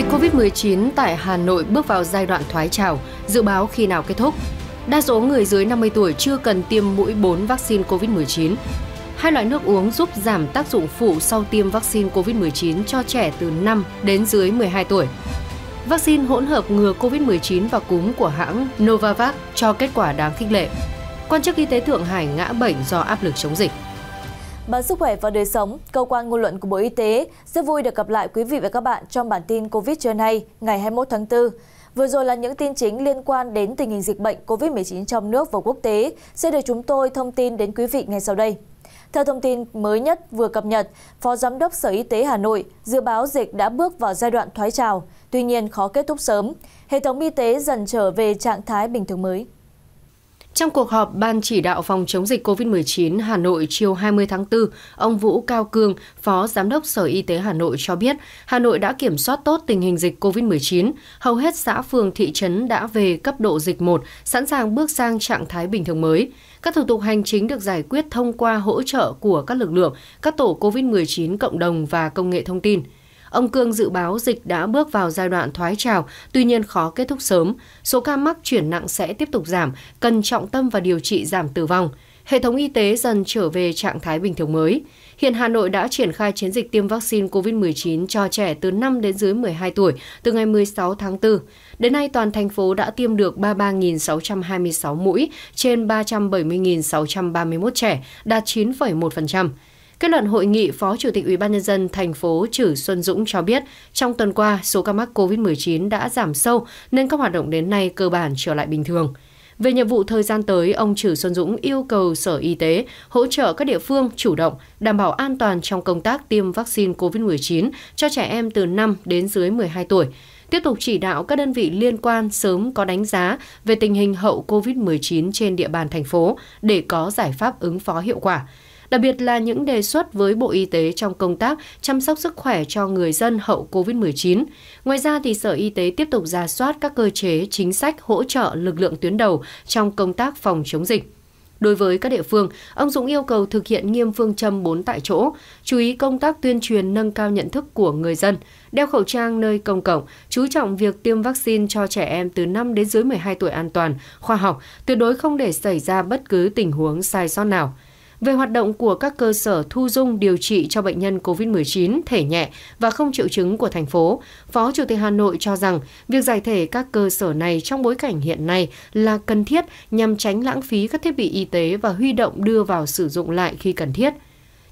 Dịch Covid-19 tại Hà Nội bước vào giai đoạn thoái trào, dự báo khi nào kết thúc. Đa số người dưới 50 tuổi chưa cần tiêm mũi 4 vaccine Covid-19. Hai loại nước uống giúp giảm tác dụng phụ sau tiêm vaccine Covid-19 cho trẻ từ 5 đến dưới 12 tuổi. Vaccine hỗn hợp ngừa Covid-19 và cúm của hãng Novavax cho kết quả đáng khích lệ. Quan chức y tế Thượng Hải ngã bệnh do áp lực chống dịch. Bản sức khỏe và đời sống, cơ quan ngôn luận của Bộ Y tế rất vui được gặp lại quý vị và các bạn trong bản tin COVID trưa nay, ngày 21 tháng 4. Vừa rồi là những tin chính liên quan đến tình hình dịch bệnh COVID-19 trong nước và quốc tế sẽ được chúng tôi thông tin đến quý vị ngay sau đây. Theo thông tin mới nhất vừa cập nhật, Phó Giám đốc Sở Y tế Hà Nội dự báo dịch đã bước vào giai đoạn thoái trào, tuy nhiên khó kết thúc sớm. Hệ thống y tế dần trở về trạng thái bình thường mới. Trong cuộc họp Ban chỉ đạo phòng chống dịch COVID-19 Hà Nội chiều 20 tháng 4, ông Vũ Cao Cương, Phó Giám đốc Sở Y tế Hà Nội cho biết Hà Nội đã kiểm soát tốt tình hình dịch COVID-19. Hầu hết xã phường thị trấn đã về cấp độ dịch 1, sẵn sàng bước sang trạng thái bình thường mới. Các thủ tục hành chính được giải quyết thông qua hỗ trợ của các lực lượng, các tổ COVID-19 cộng đồng và công nghệ thông tin – Ông Cương dự báo dịch đã bước vào giai đoạn thoái trào, tuy nhiên khó kết thúc sớm. Số ca mắc chuyển nặng sẽ tiếp tục giảm, cần trọng tâm và điều trị giảm tử vong. Hệ thống y tế dần trở về trạng thái bình thường mới. Hiện Hà Nội đã triển khai chiến dịch tiêm vaccine COVID-19 cho trẻ từ 5 đến dưới 12 tuổi từ ngày 16 tháng 4. Đến nay, toàn thành phố đã tiêm được 33.626 mũi trên 370.631 trẻ, đạt 9,1%. Kết luận hội nghị, Phó Chủ tịch UBND thành phố Trử Xuân Dũng cho biết, trong tuần qua, số ca mắc COVID-19 đã giảm sâu nên các hoạt động đến nay cơ bản trở lại bình thường. Về nhiệm vụ thời gian tới, ông Trử Xuân Dũng yêu cầu Sở Y tế hỗ trợ các địa phương chủ động, đảm bảo an toàn trong công tác tiêm vaccine COVID-19 cho trẻ em từ 5 đến dưới 12 tuổi. Tiếp tục chỉ đạo các đơn vị liên quan sớm có đánh giá về tình hình hậu COVID-19 trên địa bàn thành phố để có giải pháp ứng phó hiệu quả đặc biệt là những đề xuất với Bộ Y tế trong công tác chăm sóc sức khỏe cho người dân hậu COVID-19. Ngoài ra, thì Sở Y tế tiếp tục ra soát các cơ chế chính sách hỗ trợ lực lượng tuyến đầu trong công tác phòng chống dịch. Đối với các địa phương, ông Dũng yêu cầu thực hiện nghiêm phương châm 4 tại chỗ, chú ý công tác tuyên truyền nâng cao nhận thức của người dân, đeo khẩu trang nơi công cộng, chú trọng việc tiêm vaccine cho trẻ em từ 5 đến dưới 12 tuổi an toàn, khoa học, tuyệt đối không để xảy ra bất cứ tình huống sai sót nào về hoạt động của các cơ sở thu dung điều trị cho bệnh nhân covid 19 thể nhẹ và không triệu chứng của thành phố phó chủ tịch hà nội cho rằng việc giải thể các cơ sở này trong bối cảnh hiện nay là cần thiết nhằm tránh lãng phí các thiết bị y tế và huy động đưa vào sử dụng lại khi cần thiết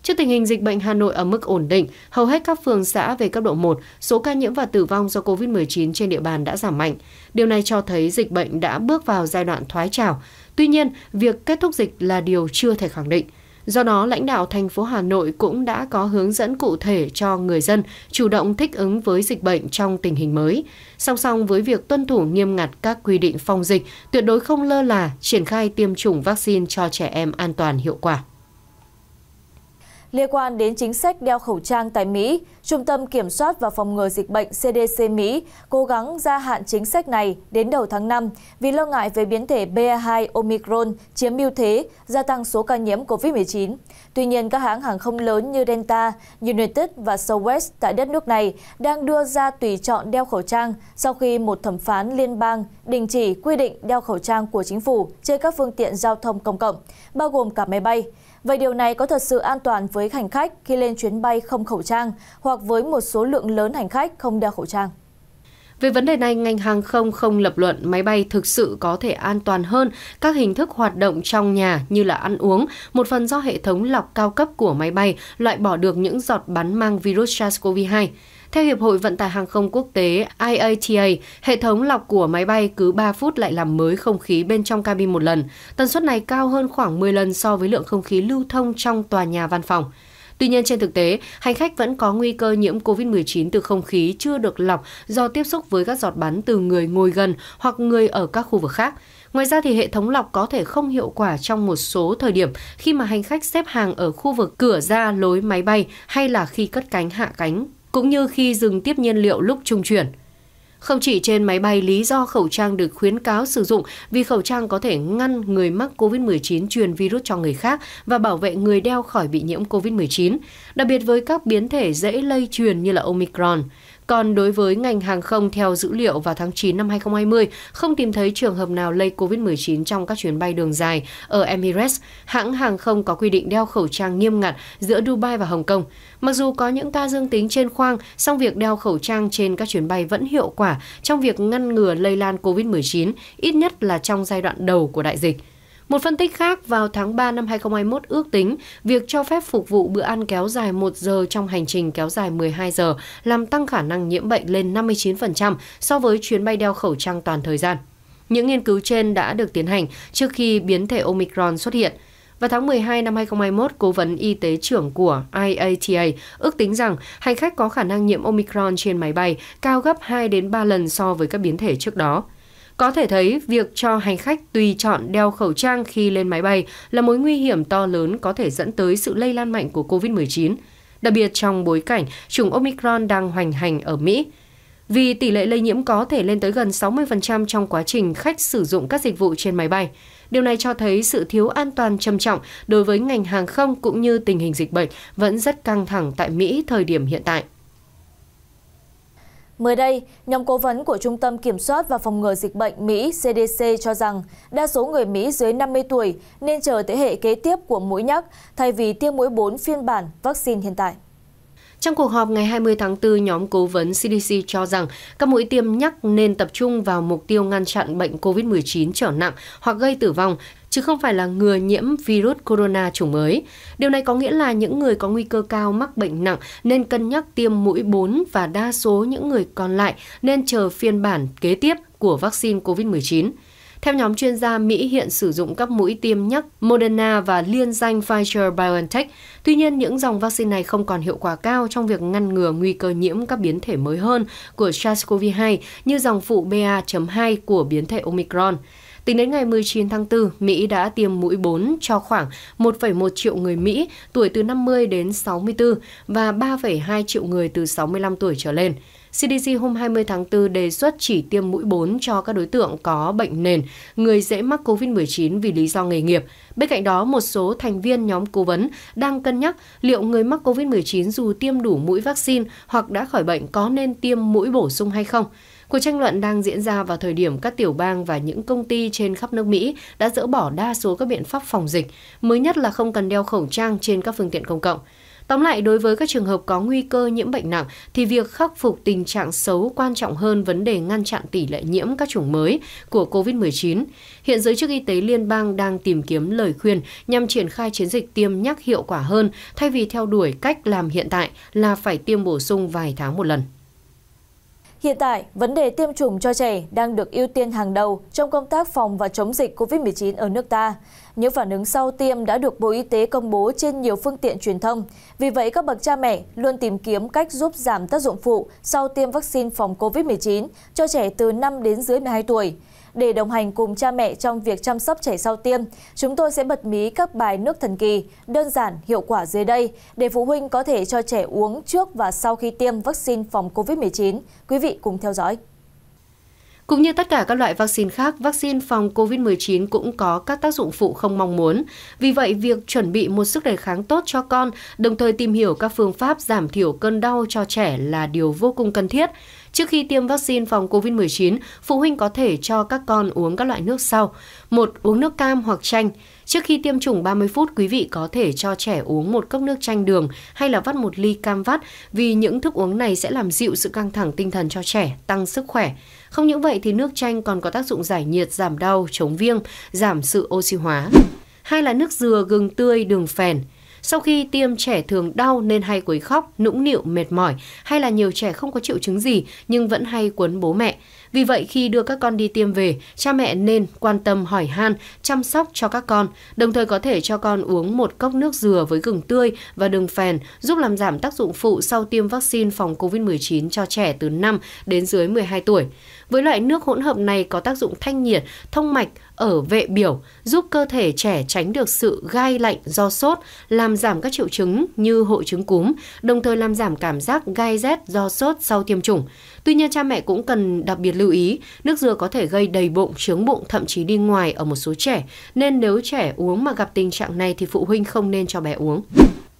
Trước tình hình dịch bệnh Hà Nội ở mức ổn định, hầu hết các phường xã về cấp độ 1, số ca nhiễm và tử vong do COVID-19 trên địa bàn đã giảm mạnh. Điều này cho thấy dịch bệnh đã bước vào giai đoạn thoái trào. Tuy nhiên, việc kết thúc dịch là điều chưa thể khẳng định. Do đó, lãnh đạo thành phố Hà Nội cũng đã có hướng dẫn cụ thể cho người dân chủ động thích ứng với dịch bệnh trong tình hình mới. Song song với việc tuân thủ nghiêm ngặt các quy định phòng dịch, tuyệt đối không lơ là triển khai tiêm chủng vaccine cho trẻ em an toàn hiệu quả liên quan đến chính sách đeo khẩu trang tại Mỹ, Trung tâm Kiểm soát và Phòng ngừa Dịch bệnh CDC Mỹ cố gắng gia hạn chính sách này đến đầu tháng 5 vì lo ngại về biến thể BA2 Omicron chiếm ưu thế, gia tăng số ca nhiễm COVID-19. Tuy nhiên, các hãng hàng không lớn như Delta, United và Southwest tại đất nước này đang đưa ra tùy chọn đeo khẩu trang sau khi một thẩm phán liên bang đình chỉ quy định đeo khẩu trang của chính phủ trên các phương tiện giao thông công cộng, bao gồm cả máy bay. Vậy điều này có thật sự an toàn với hành khách khi lên chuyến bay không khẩu trang hoặc với một số lượng lớn hành khách không đeo khẩu trang? Về vấn đề này, ngành hàng không không lập luận máy bay thực sự có thể an toàn hơn các hình thức hoạt động trong nhà như là ăn uống, một phần do hệ thống lọc cao cấp của máy bay loại bỏ được những giọt bắn mang virus SARS-CoV-2. Theo Hiệp hội Vận tải Hàng không Quốc tế IATA, hệ thống lọc của máy bay cứ 3 phút lại làm mới không khí bên trong cabin một lần. Tần suất này cao hơn khoảng 10 lần so với lượng không khí lưu thông trong tòa nhà văn phòng. Tuy nhiên trên thực tế, hành khách vẫn có nguy cơ nhiễm COVID-19 từ không khí chưa được lọc do tiếp xúc với các giọt bắn từ người ngồi gần hoặc người ở các khu vực khác. Ngoài ra thì hệ thống lọc có thể không hiệu quả trong một số thời điểm khi mà hành khách xếp hàng ở khu vực cửa ra lối máy bay hay là khi cất cánh hạ cánh, cũng như khi dừng tiếp nhiên liệu lúc trung chuyển. Không chỉ trên máy bay, lý do khẩu trang được khuyến cáo sử dụng vì khẩu trang có thể ngăn người mắc COVID-19 truyền virus cho người khác và bảo vệ người đeo khỏi bị nhiễm COVID-19, đặc biệt với các biến thể dễ lây truyền như là Omicron. Còn đối với ngành hàng không theo dữ liệu vào tháng 9 năm 2020, không tìm thấy trường hợp nào lây COVID-19 trong các chuyến bay đường dài ở Emirates. Hãng hàng không có quy định đeo khẩu trang nghiêm ngặt giữa Dubai và Hồng Kông. Mặc dù có những ca dương tính trên khoang, song việc đeo khẩu trang trên các chuyến bay vẫn hiệu quả trong việc ngăn ngừa lây lan COVID-19, ít nhất là trong giai đoạn đầu của đại dịch. Một phân tích khác vào tháng 3 năm 2021 ước tính việc cho phép phục vụ bữa ăn kéo dài 1 giờ trong hành trình kéo dài 12 giờ làm tăng khả năng nhiễm bệnh lên 59% so với chuyến bay đeo khẩu trang toàn thời gian. Những nghiên cứu trên đã được tiến hành trước khi biến thể Omicron xuất hiện. Vào tháng 12 năm 2021, Cố vấn Y tế trưởng của IATA ước tính rằng hành khách có khả năng nhiễm Omicron trên máy bay cao gấp 2 đến 3 lần so với các biến thể trước đó. Có thể thấy, việc cho hành khách tùy chọn đeo khẩu trang khi lên máy bay là mối nguy hiểm to lớn có thể dẫn tới sự lây lan mạnh của COVID-19, đặc biệt trong bối cảnh chủng Omicron đang hoành hành ở Mỹ. Vì tỷ lệ lây nhiễm có thể lên tới gần 60% trong quá trình khách sử dụng các dịch vụ trên máy bay. Điều này cho thấy sự thiếu an toàn trầm trọng đối với ngành hàng không cũng như tình hình dịch bệnh vẫn rất căng thẳng tại Mỹ thời điểm hiện tại mới đây nhóm cố vấn của trung tâm kiểm soát và phòng ngừa dịch bệnh mỹ cdc cho rằng đa số người mỹ dưới năm mươi tuổi nên chờ thế hệ kế tiếp của mũi nhắc thay vì tiêm mũi bốn phiên bản vaccine hiện tại trong cuộc họp ngày 20 tháng 4, nhóm cố vấn CDC cho rằng các mũi tiêm nhắc nên tập trung vào mục tiêu ngăn chặn bệnh COVID-19 trở nặng hoặc gây tử vong, chứ không phải là ngừa nhiễm virus corona chủng mới. Điều này có nghĩa là những người có nguy cơ cao mắc bệnh nặng nên cân nhắc tiêm mũi 4 và đa số những người còn lại nên chờ phiên bản kế tiếp của vaccine COVID-19. Theo nhóm chuyên gia, Mỹ hiện sử dụng các mũi tiêm nhắc Moderna và liên danh Pfizer-BioNTech. Tuy nhiên, những dòng vaccine này không còn hiệu quả cao trong việc ngăn ngừa nguy cơ nhiễm các biến thể mới hơn của SARS-CoV-2 như dòng phụ BA.2 của biến thể Omicron. Tính đến ngày 19 tháng 4, Mỹ đã tiêm mũi 4 cho khoảng 1,1 triệu người Mỹ tuổi từ 50 đến 64 và 3,2 triệu người từ 65 tuổi trở lên cdc hôm 20 tháng 4 đề xuất chỉ tiêm mũi 4 cho các đối tượng có bệnh nền, người dễ mắc COVID-19 vì lý do nghề nghiệp. Bên cạnh đó, một số thành viên nhóm cố vấn đang cân nhắc liệu người mắc COVID-19 dù tiêm đủ mũi vaccine hoặc đã khỏi bệnh có nên tiêm mũi bổ sung hay không. Cuộc tranh luận đang diễn ra vào thời điểm các tiểu bang và những công ty trên khắp nước Mỹ đã dỡ bỏ đa số các biện pháp phòng dịch, mới nhất là không cần đeo khẩu trang trên các phương tiện công cộng. Tóm lại, đối với các trường hợp có nguy cơ nhiễm bệnh nặng thì việc khắc phục tình trạng xấu quan trọng hơn vấn đề ngăn chặn tỷ lệ nhiễm các chủng mới của COVID-19. Hiện giới chức y tế liên bang đang tìm kiếm lời khuyên nhằm triển khai chiến dịch tiêm nhắc hiệu quả hơn thay vì theo đuổi cách làm hiện tại là phải tiêm bổ sung vài tháng một lần hiện tại vấn đề tiêm chủng cho trẻ đang được ưu tiên hàng đầu trong công tác phòng và chống dịch covid 19 ở nước ta những phản ứng sau tiêm đã được bộ y tế công bố trên nhiều phương tiện truyền thông vì vậy các bậc cha mẹ luôn tìm kiếm cách giúp giảm tác dụng phụ sau tiêm vaccine phòng covid 19 cho trẻ từ năm đến dưới 12 tuổi để đồng hành cùng cha mẹ trong việc chăm sóc trẻ sau tiêm, chúng tôi sẽ bật mí các bài nước thần kỳ đơn giản hiệu quả dưới đây để phụ huynh có thể cho trẻ uống trước và sau khi tiêm vaccine phòng COVID-19. Quý vị cùng theo dõi. Cũng như tất cả các loại vaccine khác, vaccine phòng COVID-19 cũng có các tác dụng phụ không mong muốn. Vì vậy, việc chuẩn bị một sức đề kháng tốt cho con, đồng thời tìm hiểu các phương pháp giảm thiểu cơn đau cho trẻ là điều vô cùng cần thiết. Trước khi tiêm vaccine phòng COVID-19, phụ huynh có thể cho các con uống các loại nước sau. một Uống nước cam hoặc chanh. Trước khi tiêm chủng 30 phút, quý vị có thể cho trẻ uống một cốc nước chanh đường hay là vắt một ly cam vắt vì những thức uống này sẽ làm dịu sự căng thẳng tinh thần cho trẻ, tăng sức khỏe. Không những vậy thì nước chanh còn có tác dụng giải nhiệt, giảm đau, chống viêm, giảm sự oxy hóa. Hai là nước dừa, gừng tươi, đường phèn. Sau khi tiêm trẻ thường đau nên hay quấy khóc, nũng nịu, mệt mỏi hay là nhiều trẻ không có triệu chứng gì nhưng vẫn hay quấn bố mẹ. Vì vậy khi đưa các con đi tiêm về, cha mẹ nên quan tâm hỏi han, chăm sóc cho các con, đồng thời có thể cho con uống một cốc nước dừa với gừng tươi và đường phèn giúp làm giảm tác dụng phụ sau tiêm vaccine phòng COVID-19 cho trẻ từ 5 đến dưới 12 tuổi. Với loại nước hỗn hợp này có tác dụng thanh nhiệt, thông mạch ở vệ biểu, giúp cơ thể trẻ tránh được sự gai lạnh do sốt, làm giảm các triệu chứng như hội chứng cúm, đồng thời làm giảm cảm giác gai rét do sốt sau tiêm chủng. Tuy nhiên cha mẹ cũng cần đặc biệt lưu ý, nước dừa có thể gây đầy bụng, trướng bụng thậm chí đi ngoài ở một số trẻ, nên nếu trẻ uống mà gặp tình trạng này thì phụ huynh không nên cho bé uống.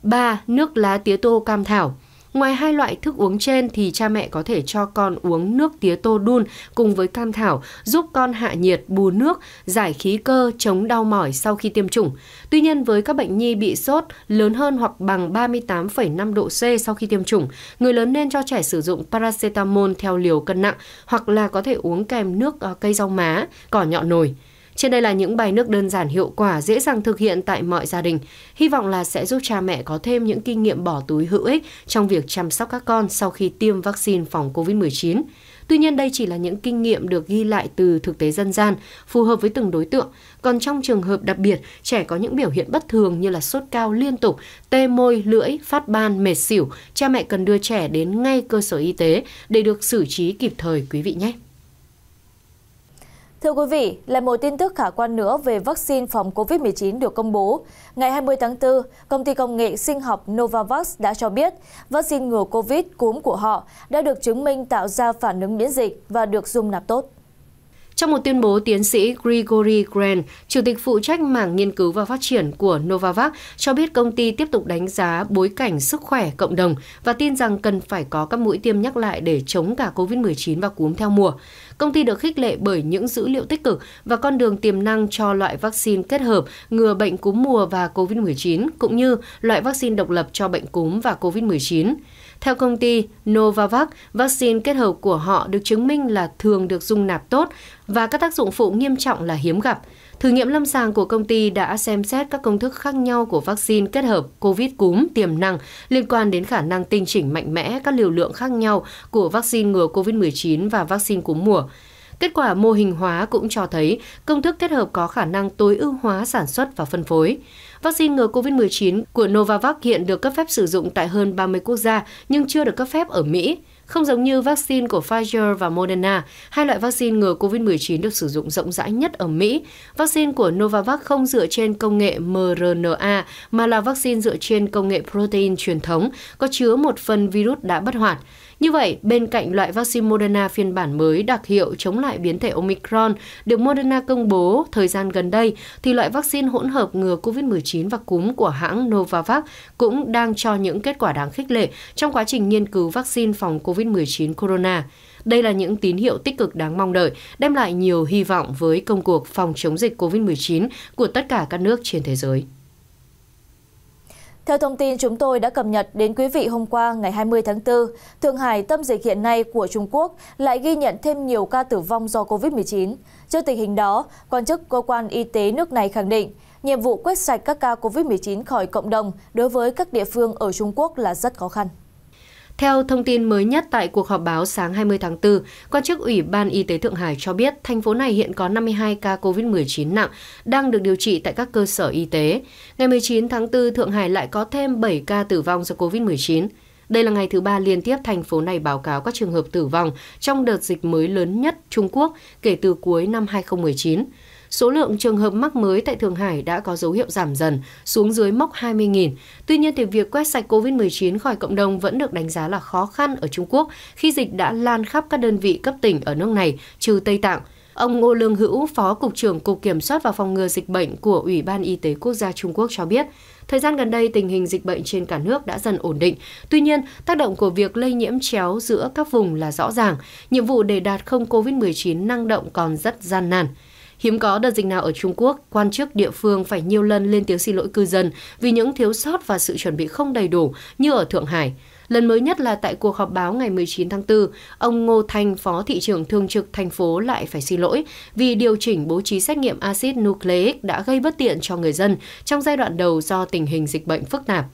3. Nước lá tía tô cam thảo Ngoài hai loại thức uống trên thì cha mẹ có thể cho con uống nước tía tô đun cùng với cam thảo giúp con hạ nhiệt, bù nước, giải khí cơ, chống đau mỏi sau khi tiêm chủng. Tuy nhiên với các bệnh nhi bị sốt lớn hơn hoặc bằng 38,5 độ C sau khi tiêm chủng, người lớn nên cho trẻ sử dụng paracetamol theo liều cân nặng hoặc là có thể uống kèm nước ờ, cây rau má, cỏ nhọ nồi. Trên đây là những bài nước đơn giản hiệu quả dễ dàng thực hiện tại mọi gia đình. Hy vọng là sẽ giúp cha mẹ có thêm những kinh nghiệm bỏ túi hữu ích trong việc chăm sóc các con sau khi tiêm vaccine phòng COVID-19. Tuy nhiên đây chỉ là những kinh nghiệm được ghi lại từ thực tế dân gian, phù hợp với từng đối tượng. Còn trong trường hợp đặc biệt, trẻ có những biểu hiện bất thường như là sốt cao liên tục, tê môi, lưỡi, phát ban, mệt xỉu, cha mẹ cần đưa trẻ đến ngay cơ sở y tế để được xử trí kịp thời quý vị nhé. Thưa quý vị, là một tin tức khả quan nữa về vaccine phòng COVID-19 được công bố. Ngày 20 tháng 4, công ty công nghệ sinh học Novavax đã cho biết vaccine ngừa COVID cúm của họ đã được chứng minh tạo ra phản ứng miễn dịch và được dung nạp tốt. Trong một tuyên bố, tiến sĩ Gregory Grant, chủ tịch phụ trách mảng nghiên cứu và phát triển của Novavax, cho biết công ty tiếp tục đánh giá bối cảnh sức khỏe cộng đồng và tin rằng cần phải có các mũi tiêm nhắc lại để chống cả COVID-19 và cúm theo mùa. Công ty được khích lệ bởi những dữ liệu tích cực và con đường tiềm năng cho loại vaccine kết hợp ngừa bệnh cúm mùa và COVID-19, cũng như loại vaccine độc lập cho bệnh cúm và COVID-19. Theo công ty Novavax, vaccine kết hợp của họ được chứng minh là thường được dung nạp tốt và các tác dụng phụ nghiêm trọng là hiếm gặp. Thử nghiệm lâm sàng của công ty đã xem xét các công thức khác nhau của vaccine kết hợp COVID cúm tiềm năng liên quan đến khả năng tinh chỉnh mạnh mẽ các liều lượng khác nhau của vaccine ngừa COVID-19 và vaccine cúm mùa. Kết quả mô hình hóa cũng cho thấy công thức kết hợp có khả năng tối ưu hóa sản xuất và phân phối. Vaccine ngừa COVID-19 của Novavax hiện được cấp phép sử dụng tại hơn 30 quốc gia nhưng chưa được cấp phép ở Mỹ. Không giống như vaccine của Pfizer và Moderna, hai loại vaccine ngừa COVID-19 được sử dụng rộng rãi nhất ở Mỹ, vaccine của Novavax không dựa trên công nghệ mRNA mà là vaccine dựa trên công nghệ protein truyền thống, có chứa một phần virus đã bất hoạt. Như vậy, bên cạnh loại vaccine Moderna phiên bản mới đặc hiệu chống lại biến thể Omicron được Moderna công bố thời gian gần đây, thì loại vaccine hỗn hợp ngừa COVID-19 và cúm của hãng Novavax cũng đang cho những kết quả đáng khích lệ trong quá trình nghiên cứu vaccine phòng COVID-19 corona. Đây là những tín hiệu tích cực đáng mong đợi, đem lại nhiều hy vọng với công cuộc phòng chống dịch COVID-19 của tất cả các nước trên thế giới. Theo thông tin chúng tôi đã cập nhật đến quý vị hôm qua ngày 20 tháng 4, Thượng Hải tâm dịch hiện nay của Trung Quốc lại ghi nhận thêm nhiều ca tử vong do COVID-19. Trước tình hình đó, quan chức cơ quan y tế nước này khẳng định nhiệm vụ quét sạch các ca COVID-19 khỏi cộng đồng đối với các địa phương ở Trung Quốc là rất khó khăn. Theo thông tin mới nhất tại cuộc họp báo sáng 20 tháng 4, quan chức Ủy ban Y tế Thượng Hải cho biết thành phố này hiện có 52 ca COVID-19 nặng đang được điều trị tại các cơ sở y tế. Ngày 19 tháng 4, Thượng Hải lại có thêm 7 ca tử vong do COVID-19. Đây là ngày thứ ba liên tiếp thành phố này báo cáo các trường hợp tử vong trong đợt dịch mới lớn nhất Trung Quốc kể từ cuối năm 2019 số lượng trường hợp mắc mới tại Thượng Hải đã có dấu hiệu giảm dần xuống dưới mốc 20.000. Tuy nhiên thì việc quét sạch COVID-19 khỏi cộng đồng vẫn được đánh giá là khó khăn ở Trung Quốc khi dịch đã lan khắp các đơn vị cấp tỉnh ở nước này trừ Tây Tạng. Ông Ngô Lương Hữu, Phó Cục trưởng Cục Kiểm soát và Phòng ngừa Dịch bệnh của Ủy ban Y tế Quốc gia Trung Quốc cho biết, thời gian gần đây tình hình dịch bệnh trên cả nước đã dần ổn định. Tuy nhiên, tác động của việc lây nhiễm chéo giữa các vùng là rõ ràng. Nhiệm vụ để đạt không COVID-19 năng động còn rất gian nan. Hiếm có đợt dịch nào ở Trung Quốc, quan chức địa phương phải nhiều lần lên tiếng xin lỗi cư dân vì những thiếu sót và sự chuẩn bị không đầy đủ như ở Thượng Hải. Lần mới nhất là tại cuộc họp báo ngày 19 tháng 4, ông Ngô Thanh, Phó Thị trưởng Thường trực thành phố lại phải xin lỗi vì điều chỉnh bố trí xét nghiệm axit nucleic đã gây bất tiện cho người dân trong giai đoạn đầu do tình hình dịch bệnh phức tạp.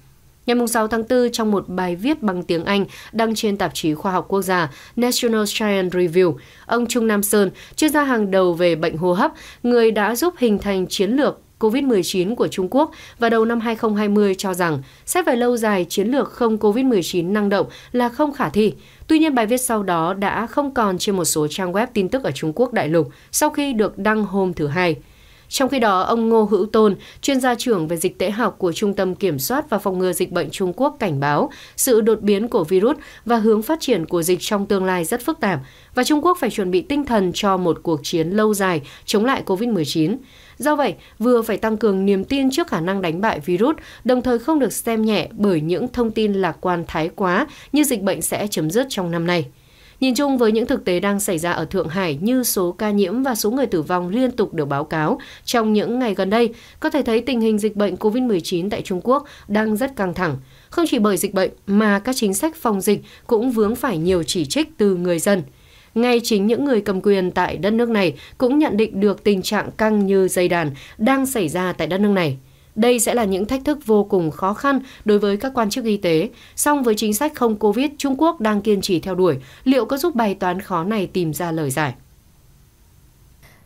Ngày 6 tháng 4, trong một bài viết bằng tiếng Anh đăng trên tạp chí khoa học quốc gia National Science Review, ông Trung Nam Sơn, chuyên gia hàng đầu về bệnh hô hấp, người đã giúp hình thành chiến lược COVID-19 của Trung Quốc vào đầu năm 2020 cho rằng xét về lâu dài chiến lược không COVID-19 năng động là không khả thi. Tuy nhiên bài viết sau đó đã không còn trên một số trang web tin tức ở Trung Quốc đại lục sau khi được đăng hôm thứ Hai. Trong khi đó, ông Ngô Hữu Tôn, chuyên gia trưởng về dịch tễ học của Trung tâm Kiểm soát và Phòng ngừa Dịch bệnh Trung Quốc cảnh báo sự đột biến của virus và hướng phát triển của dịch trong tương lai rất phức tạp và Trung Quốc phải chuẩn bị tinh thần cho một cuộc chiến lâu dài chống lại COVID-19. Do vậy, vừa phải tăng cường niềm tin trước khả năng đánh bại virus, đồng thời không được xem nhẹ bởi những thông tin lạc quan thái quá như dịch bệnh sẽ chấm dứt trong năm nay. Nhìn chung với những thực tế đang xảy ra ở Thượng Hải như số ca nhiễm và số người tử vong liên tục được báo cáo trong những ngày gần đây, có thể thấy tình hình dịch bệnh COVID-19 tại Trung Quốc đang rất căng thẳng. Không chỉ bởi dịch bệnh mà các chính sách phòng dịch cũng vướng phải nhiều chỉ trích từ người dân. Ngay chính những người cầm quyền tại đất nước này cũng nhận định được tình trạng căng như dây đàn đang xảy ra tại đất nước này. Đây sẽ là những thách thức vô cùng khó khăn đối với các quan chức y tế. Song với chính sách không COVID Trung Quốc đang kiên trì theo đuổi, liệu có giúp bài toán khó này tìm ra lời giải?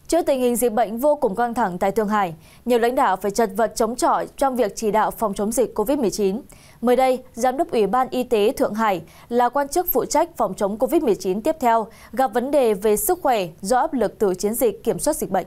Trước tình hình dịch bệnh vô cùng căng thẳng tại Thượng Hải, nhiều lãnh đạo phải chật vật chống chọi trong việc chỉ đạo phòng chống dịch COVID-19. Mới đây, Giám đốc Ủy ban Y tế Thượng Hải là quan chức phụ trách phòng chống COVID-19 tiếp theo gặp vấn đề về sức khỏe do áp lực từ chiến dịch kiểm soát dịch bệnh.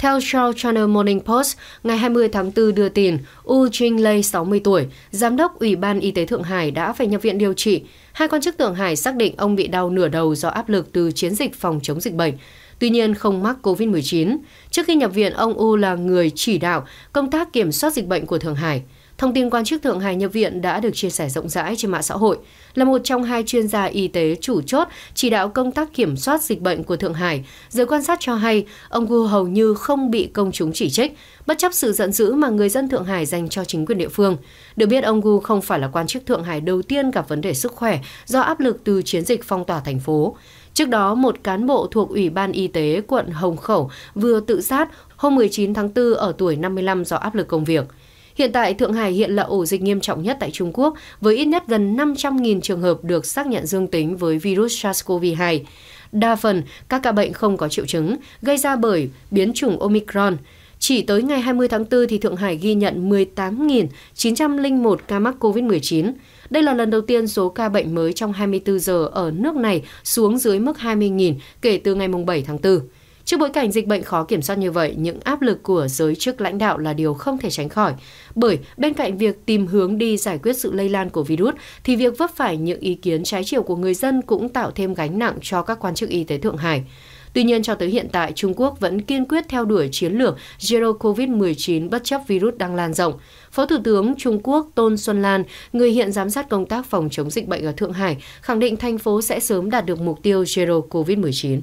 Theo South China Morning Post, ngày 20 tháng 4 đưa tin, U Jing Lei 60 tuổi, giám đốc Ủy ban Y tế Thượng Hải đã phải nhập viện điều trị. Hai quan chức Thượng Hải xác định ông bị đau nửa đầu do áp lực từ chiến dịch phòng chống dịch bệnh. Tuy nhiên không mắc COVID-19. Trước khi nhập viện, ông U là người chỉ đạo công tác kiểm soát dịch bệnh của Thượng Hải. Thông tin quan chức Thượng Hải nhập viện đã được chia sẻ rộng rãi trên mạng xã hội, là một trong hai chuyên gia y tế chủ chốt chỉ đạo công tác kiểm soát dịch bệnh của Thượng Hải. Giới quan sát cho hay, ông Gu hầu như không bị công chúng chỉ trích, bất chấp sự giận dữ mà người dân Thượng Hải dành cho chính quyền địa phương. Được biết, ông Gu không phải là quan chức Thượng Hải đầu tiên gặp vấn đề sức khỏe do áp lực từ chiến dịch phong tỏa thành phố. Trước đó, một cán bộ thuộc Ủy ban Y tế quận Hồng Khẩu vừa tự sát hôm 19 tháng 4 ở tuổi 55 do áp lực công việc. Hiện tại, Thượng Hải hiện là ổ dịch nghiêm trọng nhất tại Trung Quốc, với ít nhất gần 500.000 trường hợp được xác nhận dương tính với virus SARS-CoV-2. Đa phần, các ca bệnh không có triệu chứng, gây ra bởi biến chủng Omicron. Chỉ tới ngày 20 tháng 4 thì Thượng Hải ghi nhận 18.901 ca mắc COVID-19. Đây là lần đầu tiên số ca bệnh mới trong 24 giờ ở nước này xuống dưới mức 20.000 kể từ ngày 7 tháng 4. Trước bối cảnh dịch bệnh khó kiểm soát như vậy, những áp lực của giới chức lãnh đạo là điều không thể tránh khỏi. Bởi bên cạnh việc tìm hướng đi giải quyết sự lây lan của virus, thì việc vấp phải những ý kiến trái chiều của người dân cũng tạo thêm gánh nặng cho các quan chức y tế Thượng Hải. Tuy nhiên, cho tới hiện tại, Trung Quốc vẫn kiên quyết theo đuổi chiến lược Zero COVID-19 bất chấp virus đang lan rộng. Phó Thủ tướng Trung Quốc Tôn Xuân Lan, người hiện giám sát công tác phòng chống dịch bệnh ở Thượng Hải, khẳng định thành phố sẽ sớm đạt được mục tiêu Zero COVID-19.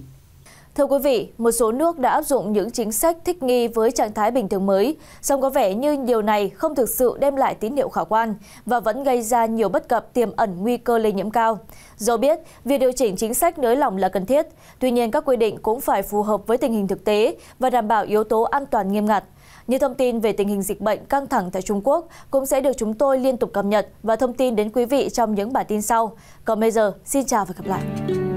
Thưa quý vị, một số nước đã áp dụng những chính sách thích nghi với trạng thái bình thường mới, song có vẻ như điều này không thực sự đem lại tín hiệu khả quan và vẫn gây ra nhiều bất cập tiềm ẩn nguy cơ lây nhiễm cao. Do biết, việc điều chỉnh chính sách nới lỏng là cần thiết, tuy nhiên các quy định cũng phải phù hợp với tình hình thực tế và đảm bảo yếu tố an toàn nghiêm ngặt. Như thông tin về tình hình dịch bệnh căng thẳng tại Trung Quốc cũng sẽ được chúng tôi liên tục cập nhật và thông tin đến quý vị trong những bản tin sau. Còn bây giờ, xin chào và gặp lại.